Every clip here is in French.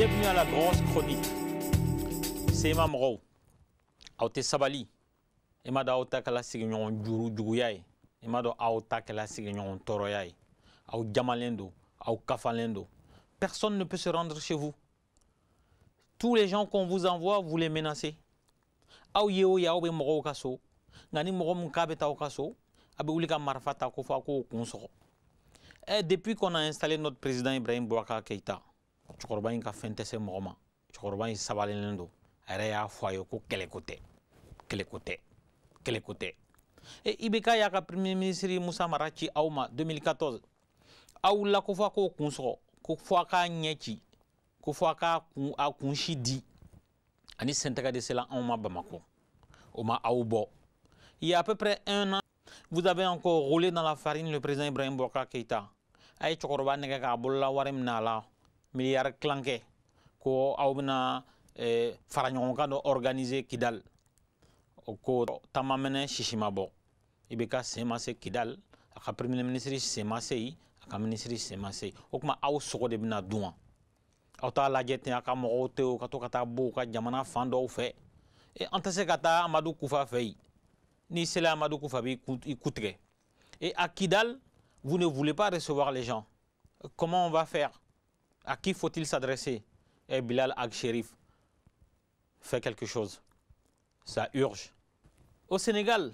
Bienvenue à la grosse chronique. C'est Imam Row. Aote Sabali. Ima da aota kala signon djuru juru juguya ye. Ima da aota kala signon ɲɔgɔn tɔɔrɔya ye. Aw jamalen Personne ne peut se rendre chez vous. Tous les gens qu'on vous envoie, vous les menacez. Aw yeo yao aw bɛ mɔgɔw ka so. Nka k'a k'o Et depuis qu'on a installé notre président Ibrahim Bouaka Keïta, cɛkɔrɔba yi ka fɛn tɛ se mɔgɔ ma cɛkɔrɔba in sabalilen don a yɛrɛ y'a fɔ a ye ko kɛlɛko tɛ kɛlɛko tɛ kɛlɛko tɛ e ibk y'a ka premier ministre musa mara ci aw ma 2014 aw lakofa k'o kun sɔgɔ ko fɔ a k'a ɲɛ ci ko fɔ a k'a kun a kun si di ani sentɛgɛ de sela anw ma bamako o ma aw bɔ il y a peu près un an vous avez encore roulé dans la farine le président ibrahim boka keita a ye cɛkɔrɔba nɛgɛ k'a bolola wari min na a la miliyari kilankɛ ko aw bɛna eh, faraɲɔgɔnkan kidal ko tamamene sisi Ibeka semase kidal a premier ministre sen se a ministre sen Okma se yen o tuma aw sogo de ka o ka ka jamana fando dɔw fɛ e se kata amadu kufa fei. n'i sera amadu kufa b'i ku et akidal vous ne voulez pas recevoir les gens comment on va faire à qui faut-il s'adresser Et eh, Bilal Ag-Sherif, fait quelque chose. Ça urge. Au Sénégal,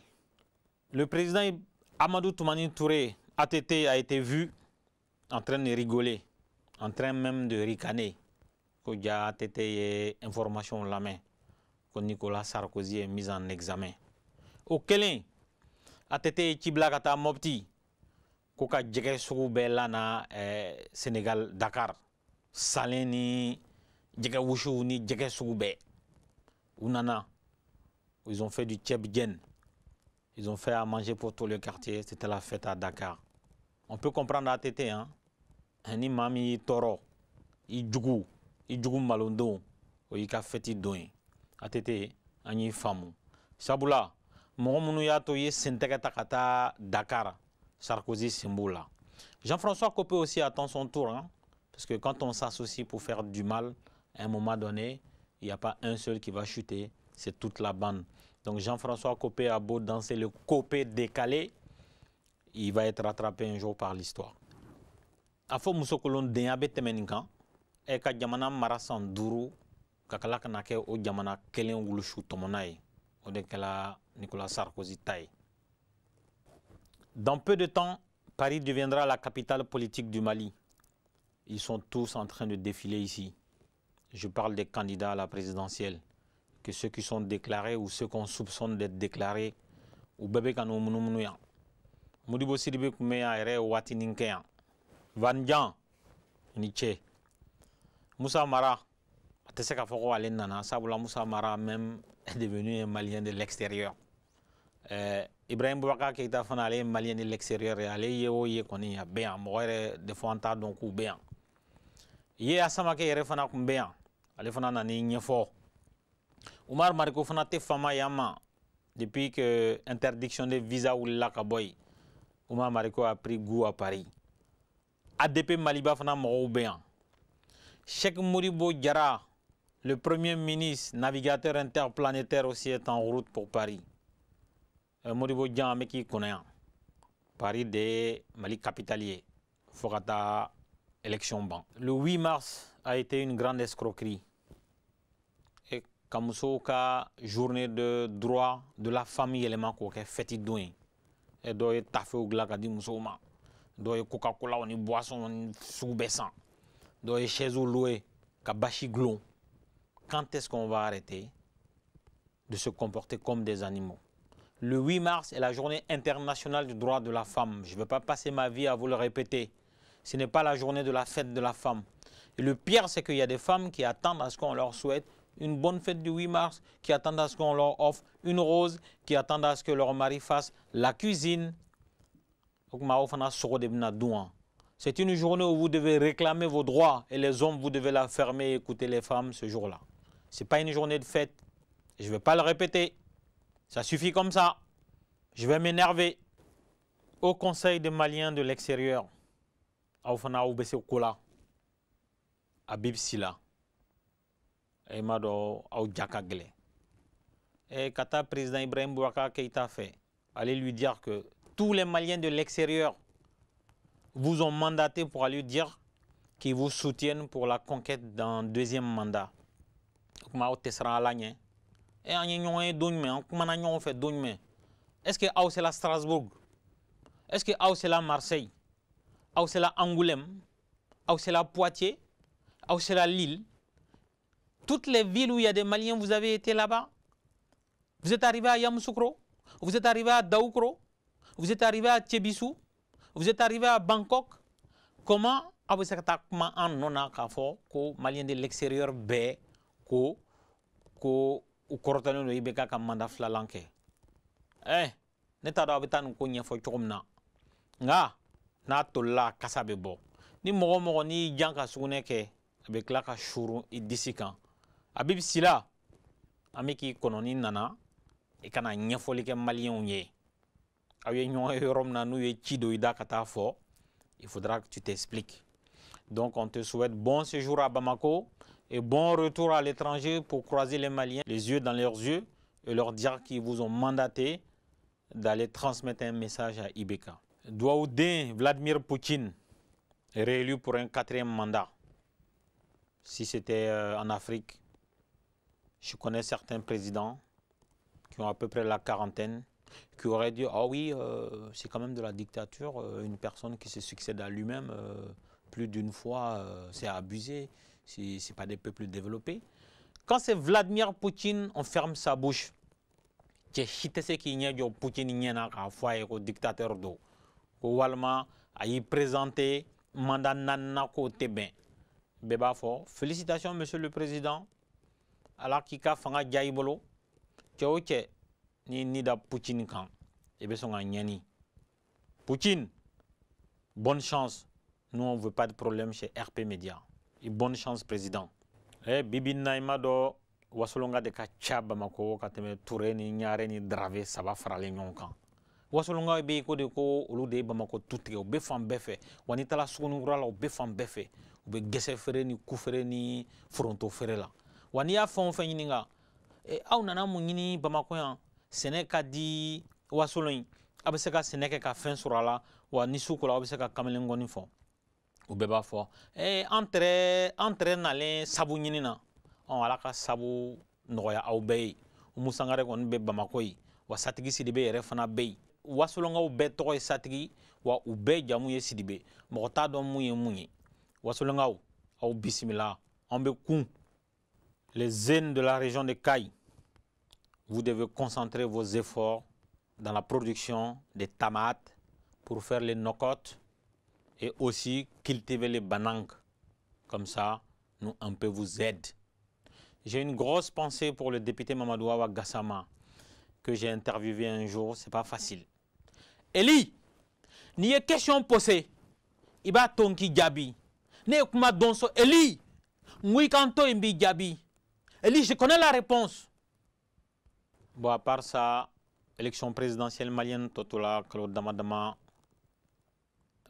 le président Amadou Toumani Touré, a été vu en train de rigoler, en train même de ricaner. Il a été information la main que Nicolas Sarkozy est mis en examen. Au Kélin, ATT Tibla a Mopti, Bellana, eh, Sénégal, Dakar. Salé, ni jɛgɛ ni Unana, soube, ils ont fait du tchebgen ils ont fait à manger pour tout le quartier c'était la fête à Dakar on peut comprendre Tété, hein un imam, Toro, toro tɔɔrɔ i joue, il jugu malodon o y'i ka a fait ye ATT an y'i faamu sabula a y'a to Dakar Sarkozy c'est Jean-François Copé aussi attend son tour hein parce que quand on s'associe pour faire du mal, à un moment donné, il n'y a pas un seul qui va chuter, c'est toute la bande. Donc Jean-François Copé a beau danser le Copé décalé, il va être rattrapé un jour par l'histoire. nicolas sarkozy dans peu de temps paris deviendra la capitale politique du mali ils sont tous en train de défiler ici. Je parle des candidats à la présidentielle, que ceux qui sont déclarés ou ceux qu'on soupçonne d'être déclarés, ou bébé kanou mounoumouya. Moudibo Sidibé Koumeya ere watininkeya. Vanjan, Nietzsche. Moussa Mara, Ateseka Foko Alenana, Saboula Moussa Mara même est devenu un Malien de l'extérieur. Euh, Ibrahim Boubaka qui est un Malien de l'extérieur, et allé yéo yé koni, de Fanta donc ou ye asamake yɛrɛ fana kun bɛ yan ale fana nani ɲɛfɔ umar mariko fana tɛ fama yan ma depuis que interdiction de visa wulila ka bɔ yen umar mariko a pris goût à paris adp maliba fana mɔgɔw bɛ yan chek moribo jara le premier ministre navigateur interplanétaire aussi est en route pour paris euh, moribo jan an k'i kunna paris de mali capitale fo ka élection ban le 8 mars a été une grande escroquerie et eu la journée de droit de la famille yɛlɛma k'o a fɛti don il e a ye taffes ka di y a dɔw coca-cola, ni boissons ni sugu il y a loué chaises ka basi glon. quand est-ce qu'on va arrêter de se comporter comme des animaux le 8 mars est la journée internationale du droit de la femme. Je ne vais pas passer ma vie à vous le répéter ce n'est pas la journée de la fête de la femme. Et le pire, c'est qu'il y a des femmes qui attendent à ce qu'on leur souhaite une bonne fête du 8 mars, qui attendent à ce qu'on leur offre une rose, qui attendent à ce que leur mari fasse la cuisine. Hein. C'est une journée où vous devez réclamer vos droits et les hommes, vous devez la fermer et écouter les femmes ce jour-là. Ce n'est pas une journée de fête. Je ne vais pas le répéter. Ça suffit comme ça. Je vais m'énerver. Au conseil des Maliens de l'extérieur, au fana on bɛ se ko la a Abib la i et Kata, président Ibrahim Bouaka Keïta fait, allez lui dire que tous les Maliens de l'extérieur vous ont mandaté pour aller dire qu'ils vous soutiennent pour la conquête d'un deuxième mandat. Et Est-ce que c'est la Strasbourg Est-ce que c'est la Marseille ou c'est la Angoulême, ou c'est la Poitiers, ou c'est la Lille. Toutes les villes où il y a des Maliens, vous avez été là-bas. Vous êtes arrivé à Yamoussoukro, vous êtes arrivé à Daoukro, vous êtes arrivé à Tchébissou, vous êtes arrivé à Bangkok. Comment avez-vous se comment taa kuma an nɔ na ko de l'extérieur b, ko ko u kɔrɔtalen don IBK ka mandat Eh, ne t'a fo n'a tolila kasa ni moro mɔgɔ n'i janka sugune ke kɛ a bɛ tila ka surun k'i nana et kana ɲɛfɔli kɛ maliyɛnw ye aw ye ɲɔgɔn ye yɔrɔ min na n'u ye il faudra que tu t'expliques donc on te souhaite bon séjour à Bamako et bon retour à l'étranger pour croiser les Maliens les yeux dans leurs yeux et leur dire qu'ils vous ont mandaté d'aller transmettre un message à Ibeka. Douaoudin Vladimir Poutine réélu pour un quatrième mandat. Si c'était euh, en Afrique, je connais certains présidents qui ont à peu près la quarantaine, qui auraient dit, ah oui, euh, c'est quand même de la dictature, euh, une personne qui se succède à lui-même plus d'une fois, c'est abusé, ce n'est pas des peuples développés. Quand c'est Vladimir Poutine, on ferme sa bouche. Poutine dictateur d'eau ko walima présenté y'i présenter mandat naaninan k'o tɛ bɛn bɛɛ félicitations monsieur le président ala k'i ka fanga diya i bolo n'i ni da Poutine kan e bɛ sɔn ka bonne chance nous on veut pas de problème chez rp media et bonne chance président eh, bibi Naimado i de ka chaba bamako ka tɛmɛ ture ni drave ni va faire faralen ɲɔgɔn kan wasolonkaw bɛ yen ko de ko olu de ye bamakɔ tu tigɛ u bɛ fan bɛɛ fɛ wa n'i taara sugunikura la u bɛ fan bɛɛ fɛ u bɛ gɛsɛ feere ni ku feere ni foronto feere la wa n'i y'a fɛn o fɛn ɲininka e, aw nana mun ɲini bamakɔ yan sɛnɛ ka di wasolo in a bɛ se ka sɛnɛ kɛ ka fɛn sɔrɔ a la wa ni su kola aw bɛ se ka kamalen ŋɔni fɔ u bɛɛ b'a fɔ ee an tɛrɛ an tɛrɛ nalen sabu ɲini na ɔn ala ka sabu nɔgɔya aw bɛɛ ye musangare kɔni bɛ bamakɔ ye wa satigi sidibe yɛrɛ fana bɛ yen wa sidibe les zones de la région de Caille vous devez concentrer vos efforts dans la production des tamates pour faire les nocotes et aussi cultiver les bananes. Comme ça, nous, on peut vous aide. J'ai une grosse pensée pour le député Mamadou Gassama que j'ai interviewé un jour. C'est pas facile eli n'i ye question posée, il b'a Tonki Gabi. ne kuma donso eli moui kanto i ka b'i eli je connais la réponse bon à part ça élection présidentielle malienne tɔ to la kalo dama dama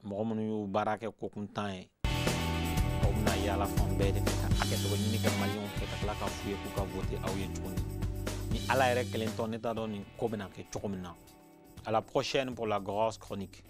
baraka minnu y'u baara kɛ kokuntan ye aw bɛna ye ala de fɛ ka hakɛ dɔgɔ ɲini kɛ maliyɛnw fɛ ka tila k'a f'u ye k'u ka vote aw ye tuguni ni ala que kelen tɔ ne t'a à la prochaine pour la grosse chronique.